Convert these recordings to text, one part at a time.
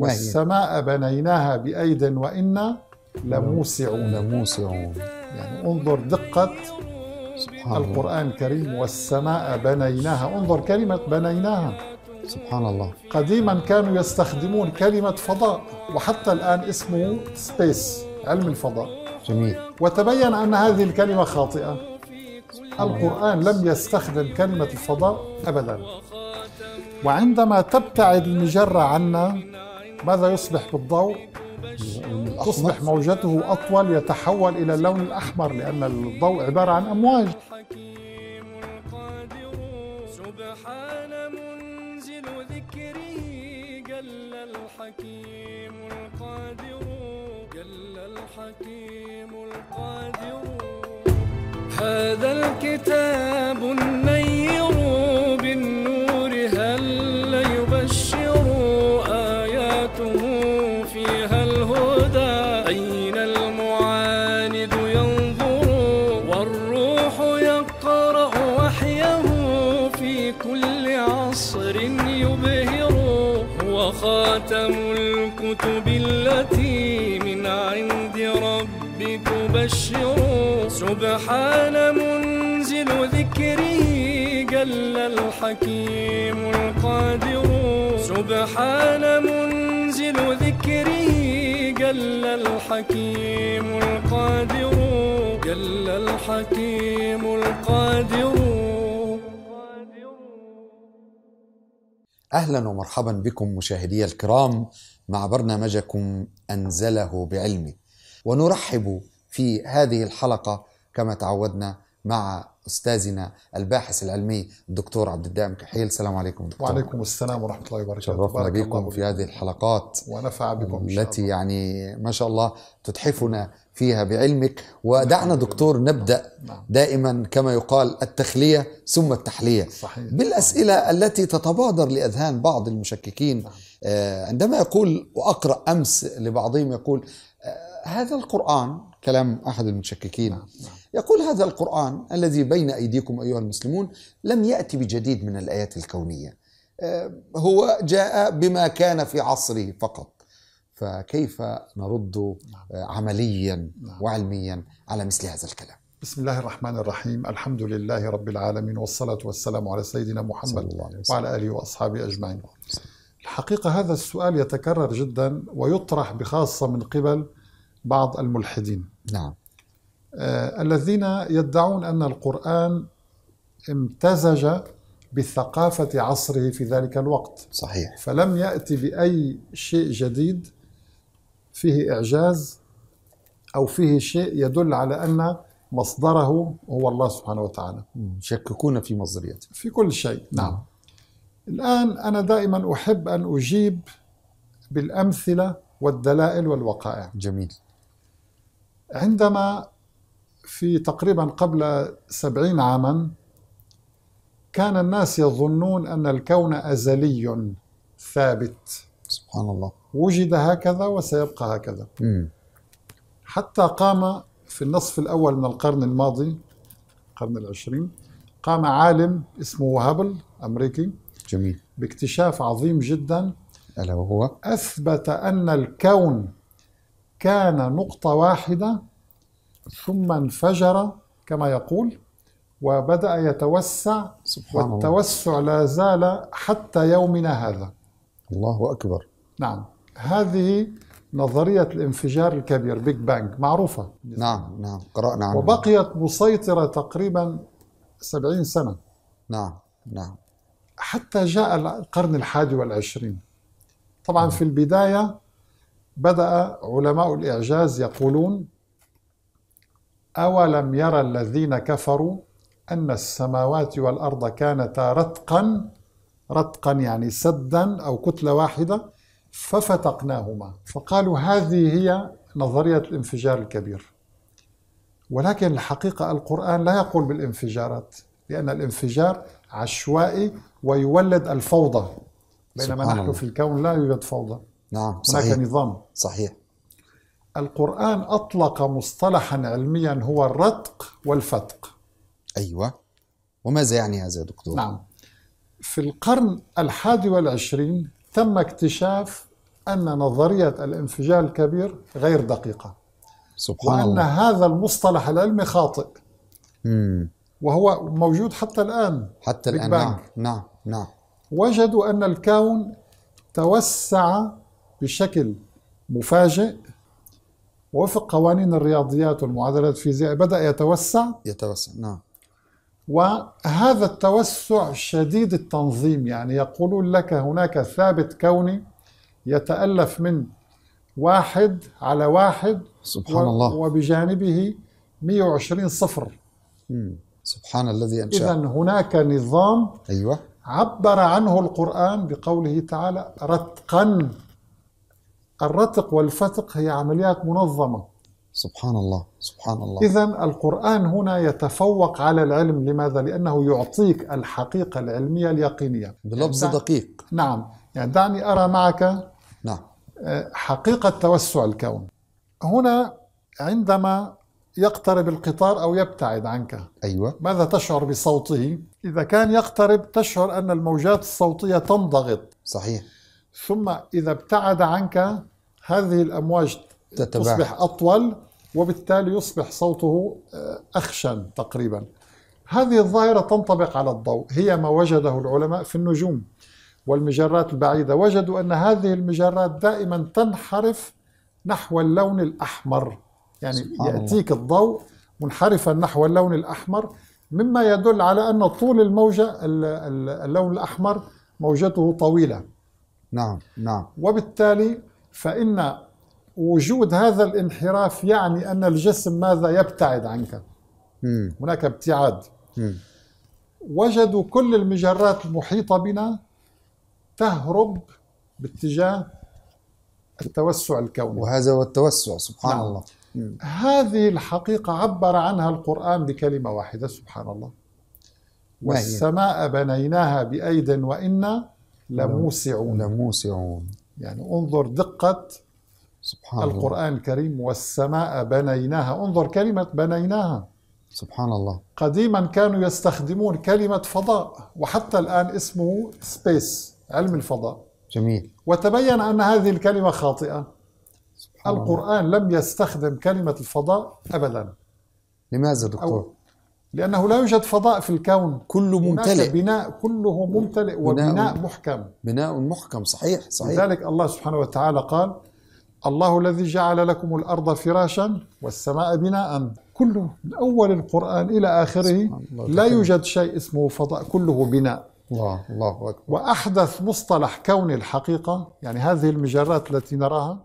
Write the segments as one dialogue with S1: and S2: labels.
S1: طيب. والسماء بنيناها بأيد وإنا لموسعون لموسعون يعني انظر دقة سبحان القرآن الله. الكريم والسماء بنيناها انظر كلمة بنيناها
S2: سبحان الله
S1: قديما كانوا يستخدمون كلمة فضاء وحتى الآن اسمه سبيس علم الفضاء جميل وتبين أن هذه الكلمة خاطئة القرآن لم يستخدم كلمة الفضاء أبدا وعندما تبتعد المجرة عنا ماذا يصبح بالضوء؟ تصبح موجته أطول يتحول إلى اللون الأحمر لأن الضوء عبارة عن أمواج
S3: سبحان منزل ذكره جل الحكيم القادر جل الحكيم القادر هذا الكتاب النير في كل عصر يبهر وخاتم الكتب التي من عند ربي تبشر سبحان منزل ذكره جل الحكيم القادر سبحان منزل ذكره جل الحكيم القادر جل الحكيم القادر
S2: اهلا ومرحبا بكم مشاهدي الكرام مع برنامجكم انزله بعلمه ونرحب في هذه الحلقه كما تعودنا مع استاذنا الباحث العلمي الدكتور عبد الدائم كحيل السلام عليكم دكتور وعليكم
S1: السلام ورحمه الله وبركاته شرفنا بكم في
S2: هذه الحلقات ونفع بكم التي يعني ما شاء الله تتحفنا فيها بعلمك ودعنا نعم. دكتور نبدا نعم. دائما كما يقال التخليه ثم التحليه صحيح. بالاسئله التي تتبادر لاذهان بعض المشككين نعم. آه، عندما يقول واقرا امس لبعضهم يقول آه، هذا القرآن كلام أحد المتشككين يقول هذا القرآن الذي بين أيديكم أيها المسلمون لم يأتي بجديد من الآيات الكونية آه، هو جاء بما كان في عصره
S1: فقط فكيف نرد آه، عمليا وعلميا على مثل هذا الكلام بسم الله الرحمن الرحيم الحمد لله رب العالمين والصلاة والسلام على سيدنا محمد وعلى آله وأصحابه أجمعين الحقيقة هذا السؤال يتكرر جدا ويطرح بخاصة من قبل بعض الملحدين نعم آه، الذين يدعون أن القرآن امتزج بثقافة عصره في ذلك الوقت صحيح فلم يأتي بأي شيء جديد فيه إعجاز أو فيه شيء يدل على أن مصدره هو الله سبحانه وتعالى شككون في مصدريته في كل شيء نعم م. الآن أنا دائما أحب أن أجيب بالأمثلة والدلائل والوقائع جميل عندما في تقريبا قبل سبعين عاما كان الناس يظنون أن الكون أزلي ثابت سبحان الله وجد هكذا وسيبقى هكذا مم. حتى قام في النصف الأول من القرن الماضي القرن العشرين قام عالم اسمه وهابل أمريكي جميل باكتشاف عظيم جدا ألا وهو أثبت أن الكون كان نقطة واحدة ثم انفجر كما يقول وبدأ يتوسع سبحان والتوسع الله. لا زال حتى يومنا هذا الله أكبر نعم هذه نظرية الانفجار الكبير بيج بانج معروفة نعم نعم قرأنا عنها وبقيت مسيطرة تقريبا سبعين سنة نعم نعم حتى جاء القرن الحادي والعشرين طبعا نعم. في البداية بدأ علماء الإعجاز يقولون أولم يرى الذين كفروا أن السماوات والأرض كانتا رتقا رتقا يعني سدا أو كتلة واحدة ففتقناهما فقالوا هذه هي نظرية الانفجار الكبير ولكن الحقيقة القرآن لا يقول بالانفجارات لأن الانفجار عشوائي ويولد الفوضى بينما نحن في الكون لا يوجد فوضى نعم صحيح هناك نظام صحيح القرآن أطلق مصطلحا علميا هو الرتق والفتق أيوة وماذا يعني هذا يا دكتور؟ نعم في القرن الحادي والعشرين تم اكتشاف أن نظرية الانفجار الكبير غير دقيقة سبحان وأن الله. هذا المصطلح العلمي خاطئ مم. وهو موجود حتى الآن حتى الآن نعم نعم نعم وجدوا أن الكون توسع بشكل مفاجئ وفق قوانين الرياضيات والمعادلات الفيزيائية بدأ يتوسع يتوسع نعم وهذا التوسع شديد التنظيم يعني يقولون لك هناك ثابت كوني يتألف من واحد على واحد سبحان و... الله وبجانبه 120 صفر
S2: مم. سبحان الذي أنشأ إذا
S1: هناك نظام أيوة عبر عنه القرآن بقوله تعالى رتقا الرتق والفتق هي عمليات منظمة
S2: سبحان الله سبحان الله إذا
S1: القرآن هنا يتفوق على العلم لماذا؟ لأنه يعطيك الحقيقة العلمية اليقينية بلفظ يعني دقيق نعم يعني دعني أرى معك نعم آه، حقيقة توسع الكون هنا عندما يقترب القطار أو يبتعد عنك أيوة ماذا تشعر بصوته؟ إذا كان يقترب تشعر أن الموجات الصوتية تنضغط صحيح ثم إذا ابتعد عنك هذه الأمواج تتبع. تصبح أطول وبالتالي يصبح صوته آه، أخشن تقريبا هذه الظاهرة تنطبق على الضوء هي ما وجده العلماء في النجوم والمجرات البعيدة وجدوا أن هذه المجرات دائما تنحرف نحو اللون الأحمر يعني يأتيك الضوء منحرفا نحو اللون الأحمر مما يدل على أن طول الموجة اللون الأحمر موجته طويلة نعم نعم وبالتالي فإن وجود هذا الانحراف يعني أن الجسم ماذا يبتعد عنك مم. هناك ابتعاد مم. وجدوا كل المجرات المحيطة بنا تهرب باتجاه التوسع الكوني وهذا هو التوسع سبحان نعم. الله مم. هذه الحقيقة عبر عنها القرآن بكلمة واحدة سبحان الله
S2: والسماء
S1: بنيناها بأيد وإنا لموسعون
S2: لموسعون
S1: يعني انظر دقة سبحان القرآن الله. الكريم والسماء بنيناها انظر كلمة بنيناها
S2: سبحان الله
S1: قديما كانوا يستخدمون كلمة فضاء وحتى الآن اسمه سبيس علم الفضاء جميل وتبين أن هذه الكلمة خاطئة سبحان القرآن الله. لم يستخدم كلمة الفضاء أبدا لماذا دكتور؟ لأنه لا يوجد فضاء في الكون كله ممتلئ بناء كله ممتلئ وبناء بناء محكم بناء محكم صحيح صحيح لذلك الله سبحانه وتعالى قال الله الذي جعل لكم الأرض فراشا والسماء بناء كله من أول القرآن إلى آخره لا يوجد شيء اسمه فضاء كله بناء الله الله أكبر وأحدث مصطلح كوني الحقيقة يعني هذه المجرات التي نراها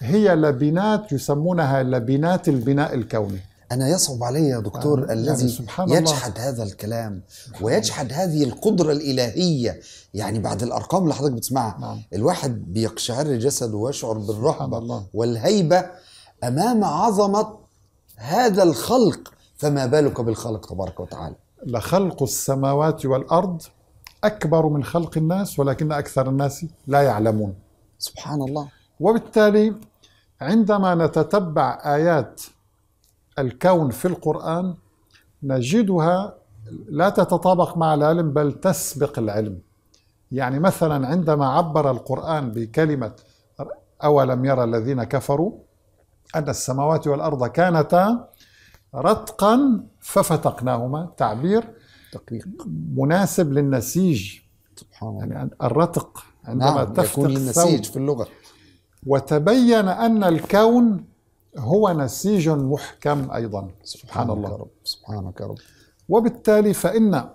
S1: هي لبنات يسمونها لبنات البناء الكوني أنا
S2: يصعب علي يا دكتور آه، يعني الذي سبحان يجحد
S1: الله. هذا الكلام ويجحد هذه القدرة
S2: الإلهية يعني بعد الأرقام اللي حضرتك بتسمعها نعم. الواحد بيقشعر جسده ويشعر بالرهبة والهيبة أمام عظمة هذا
S1: الخلق فما بالك بالخلق تبارك وتعالى لخلق السماوات والأرض أكبر من خلق الناس ولكن أكثر الناس لا يعلمون سبحان الله وبالتالي عندما نتتبع آيات الكون في القرآن نجدها لا تتطابق مع العلم بل تسبق العلم يعني مثلا عندما عبر القرآن بكلمة أولم يرى الذين كفروا أن السماوات والأرض كانتا رتقا ففتقناهما تعبير دقيق مناسب للنسيج سبحان يعني الله يعني الرتق عندما نعم تفتق يكون للنسيج في اللغة وتبين أن الكون هو نسيج محكم أيضا سبحان الله رب سبحانك رب وبالتالي فإن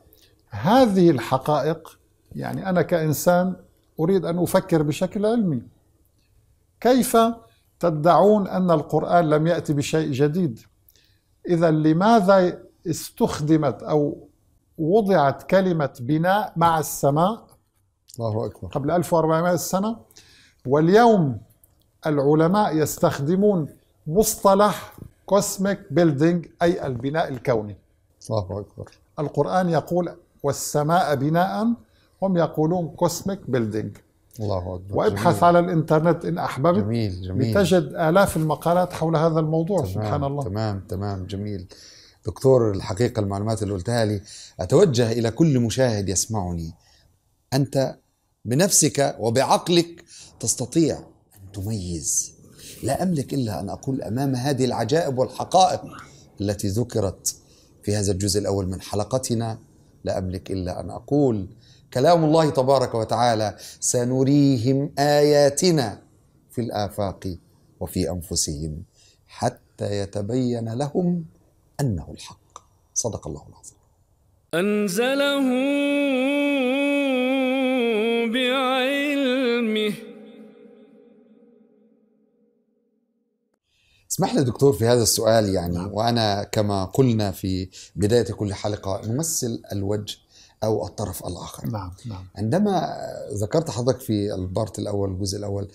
S1: هذه الحقائق يعني أنا كإنسان أريد أن أفكر بشكل علمي كيف تدعون أن القرآن لم يأتي بشيء جديد إذا لماذا استخدمت أو وضعت كلمة بناء مع السماء الله أكبر قبل 1400 سنة واليوم العلماء يستخدمون مصطلح كوسميك بيلدينج أي البناء الكوني الله أكبر القرآن يقول والسماء بناء هم يقولون كوسميك بيلدينج الله أكبر وابحث جميل. على الإنترنت إن أحببت جميل جميل لتجد آلاف المقالات حول هذا الموضوع تمام سبحان الله تمام تمام جميل
S2: دكتور الحقيقة المعلومات اللي قلتها لي أتوجه إلى كل مشاهد يسمعني أنت بنفسك وبعقلك تستطيع أن تميز لا أملك إلا أن أقول أمام هذه العجائب والحقائق التي ذكرت في هذا الجزء الأول من حلقتنا لا أملك إلا أن أقول كلام الله تبارك وتعالى سنريهم آياتنا في الآفاق وفي أنفسهم حتى يتبين لهم
S3: أنه الحق صدق الله العظيم أنزله
S2: اسمح لي دكتور في هذا السؤال يعني نعم. وانا كما قلنا في بدايه كل حلقه نمثل الوجه او الطرف الاخر نعم نعم عندما ذكرت حضرتك في البارت الاول الجزء الاول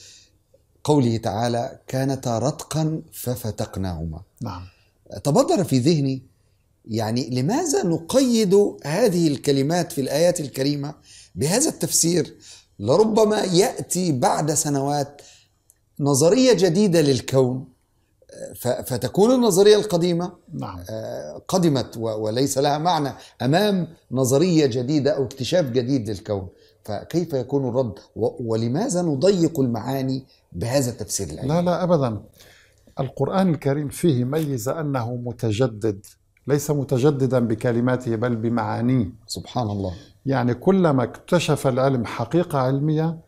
S2: قوله تعالى كانتا رتقا ففتقناهما نعم تبادر في ذهني يعني لماذا نقيد هذه الكلمات في الايات الكريمه بهذا التفسير لربما ياتي بعد سنوات نظريه جديده للكون فتكون النظرية القديمة نعم. آه، قدمت وليس لها معنى أمام نظرية جديدة أو اكتشاف
S1: جديد للكون فكيف يكون الرد ولماذا نضيق المعاني بهذا التفسير العلمي لا لا أبدا القرآن الكريم فيه ميز أنه متجدد ليس متجددا بكلماته بل بمعانيه سبحان الله يعني كلما اكتشف العلم حقيقة علمية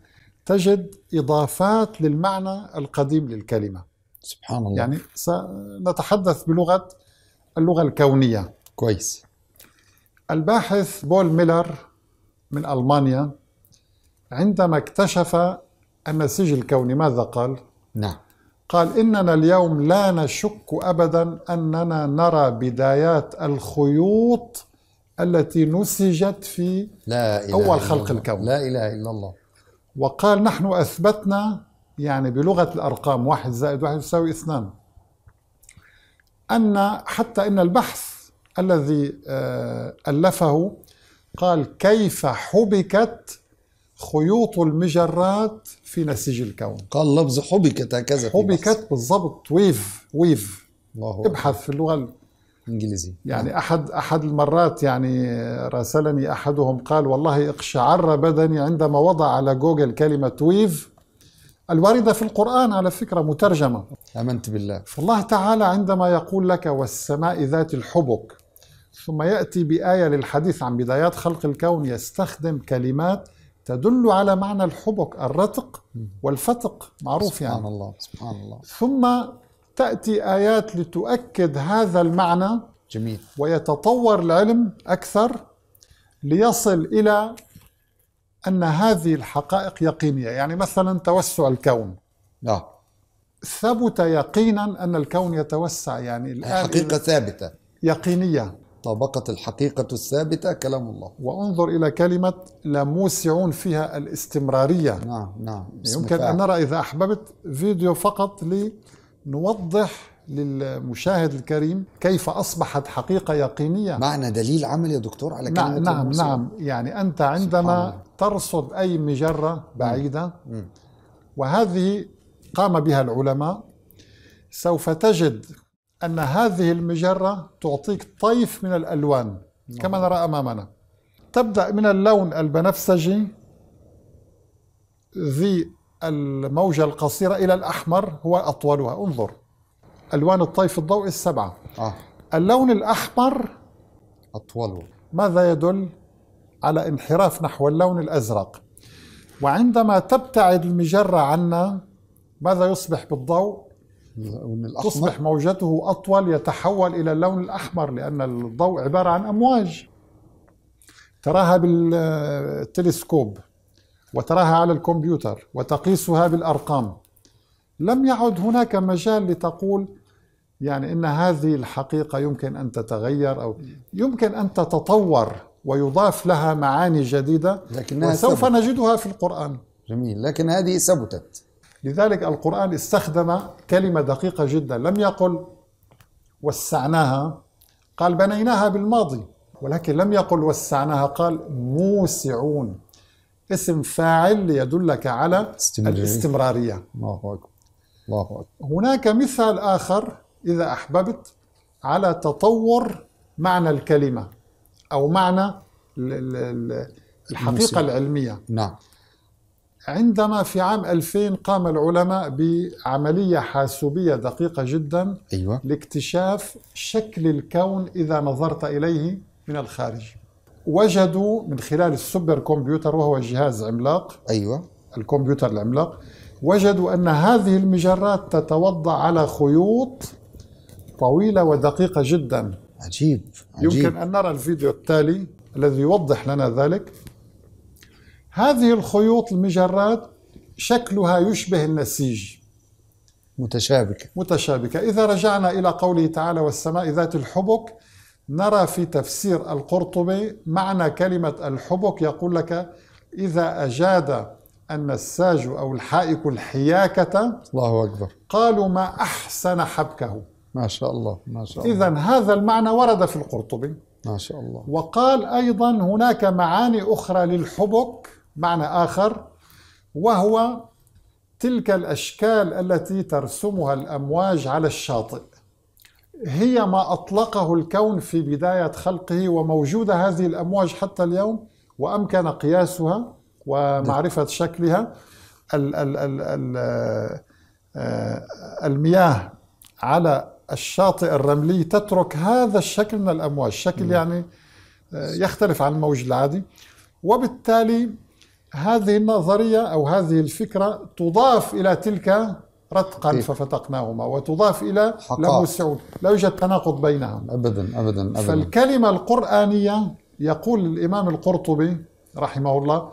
S1: تجد إضافات للمعنى القديم للكلمة سبحان الله يعني سنتحدث بلغة اللغة الكونية كويس الباحث بول ميلر من ألمانيا عندما اكتشف النسيج الكوني ماذا قال؟ نعم قال إننا اليوم لا نشك أبدا أننا نرى بدايات الخيوط التي نسجت في لا إله أول خلق الكون لا إله إلا الله وقال نحن أثبتنا يعني بلغة الأرقام واحد زائد واحد يساوي اثنان أن حتى إن البحث الذي آه، ألفه قال كيف حبكت خيوط المجرات في نسيج الكون قال لفظ حبكت هكذا حبكت بالضبط ويف ويف الله ابحث في اللغة الإنجليزية يعني أحد أحد المرات يعني راسلني أحدهم قال والله اقشعر بدني عندما وضع على جوجل كلمة ويف الواردة في القرآن على فكرة مترجمة آمنت بالله فالله تعالى عندما يقول لك والسماء ذات الحبك ثم يأتي بآية للحديث عن بدايات خلق الكون يستخدم كلمات تدل على معنى الحبك الرتق والفتق معروف سبحان يعني سبحان الله سبحان الله ثم تأتي آيات لتؤكد هذا المعنى جميل ويتطور العلم أكثر ليصل إلى أن هذه الحقائق يقينية يعني مثلا توسع الكون آه. ثبت يقينا أن الكون يتوسع يعني الآن حقيقة ثابتة يقينية طابقت الحقيقة الثابتة كلام الله وانظر إلى كلمة لا موسعون فيها الاستمرارية نعم نعم يمكن أن نرى إذا أحببت فيديو فقط لنوضح للمشاهد الكريم كيف أصبحت حقيقة يقينية معنى دليل عمل يا دكتور على نعم، كلمة نعم نعم, نعم يعني أنت عندما ترصد أي مجرة بعيدة وهذه قام بها العلماء سوف تجد أن هذه المجرة تعطيك طيف من الألوان نعم. كما نرى أمامنا تبدأ من اللون البنفسجي ذي الموجة القصيرة إلى الأحمر هو أطولها انظر ألوان الطيف الضوئي السبعة آه. اللون الأحمر أطوله ماذا يدل؟ على انحراف نحو اللون الأزرق وعندما تبتعد المجرة عنا ماذا يصبح بالضوء؟ الأحمر. تصبح موجته أطول يتحول إلى اللون الأحمر لأن الضوء عبارة عن أمواج تراها بالتلسكوب وتراها على الكمبيوتر وتقيسها بالأرقام لم يعد هناك مجال لتقول يعني ان هذه الحقيقه يمكن ان تتغير او يمكن ان تتطور ويضاف لها معاني جديدة لكنها وسوف نجدها في القرآن جميل لكن هذه ثبتت لذلك القرآن استخدم كلمة دقيقة جدا لم يقل وسعناها قال بنيناها بالماضي ولكن لم يقل وسعناها قال موسعون اسم فاعل ليدلك على الاستمرارية الله أكبر الله أكبر هناك مثال آخر إذا أحببت على تطور معنى الكلمة او معنى الحقيقه العلميه نعم عندما في عام 2000 قام العلماء بعملية حاسوبية دقيقة جدا أيوة. لاكتشاف شكل الكون إذا نظرت إليه من الخارج وجدوا من خلال السوبر كمبيوتر وهو جهاز عملاق أيوة. الكمبيوتر العملاق وجدوا أن هذه المجرات تتوضع على خيوط طويلة ودقيقة جدا عجيب, عجيب يمكن أن نرى الفيديو التالي الذي يوضح لنا ذلك هذه الخيوط المجرات شكلها يشبه النسيج متشابكة متشابكة إذا رجعنا إلى قوله تعالى والسماء ذات الحبك نرى في تفسير القرطبي معنى كلمة الحبك يقول لك إذا أجاد النساج أو الحائك الحياكة الله أكبر قالوا ما أحسن حبكه ما شاء الله ما شاء الله إذا هذا المعنى ورد في القرطبي ما شاء الله وقال أيضا هناك معاني أخرى للحبك معنى آخر وهو تلك الأشكال التي ترسمها الأمواج على الشاطئ هي ما أطلقه الكون في بداية خلقه وموجودة هذه الأمواج حتى اليوم وأمكن قياسها ومعرفة شكلها الـ الـ الـ آه، المياه على الشاطئ الرملي تترك هذا الشكل من الأمواج شكل يعني آه، يختلف عن الموج العادي وبالتالي هذه النظرية أو هذه الفكرة تضاف إلى تلك رتقا إيه؟ ففتقناهما وتضاف إلى لم السعود لا يوجد تناقض بينها
S2: أبدا أبدا أبدا
S1: فالكلمة القرآنية يقول الإمام القرطبي رحمه الله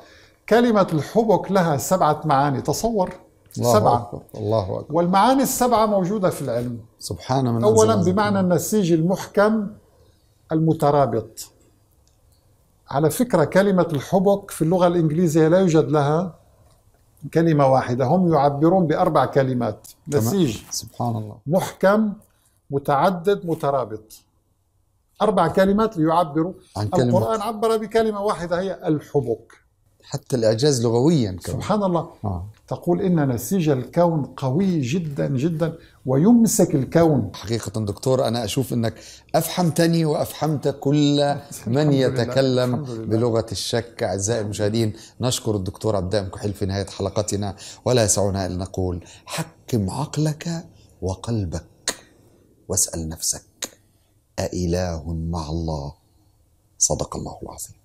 S1: كلمة الحبك لها سبعة معاني تصور
S2: الله سبعة أكبر. الله
S1: أكبر. والمعاني السبعة موجودة في العلم سبحان من أولا بمعنى النسيج المحكم المترابط على فكرة كلمة الحبك في اللغة الإنجليزية لا يوجد لها كلمة واحدة هم يعبرون بأربع كلمات نسيج
S2: سبحان الله
S1: محكم متعدد مترابط أربع كلمات ليعبروا عن كلمة. القرآن عبر بكلمة واحدة هي الحبك حتى الإعجاز لغويا كمان. سبحان الله آه. تقول إن نسيج الكون قوي جدا جدا ويمسك الكون حقيقة دكتور أنا أشوف أنك
S2: أفحمتني وأفحمت كل من يتكلم بلغة الشك أعزائي المشاهدين نشكر الدكتور عبدان كحيل في نهاية حلقتنا ولا يسعنا أن نقول حكم عقلك وقلبك واسأل نفسك أإله مع الله صدق الله العظيم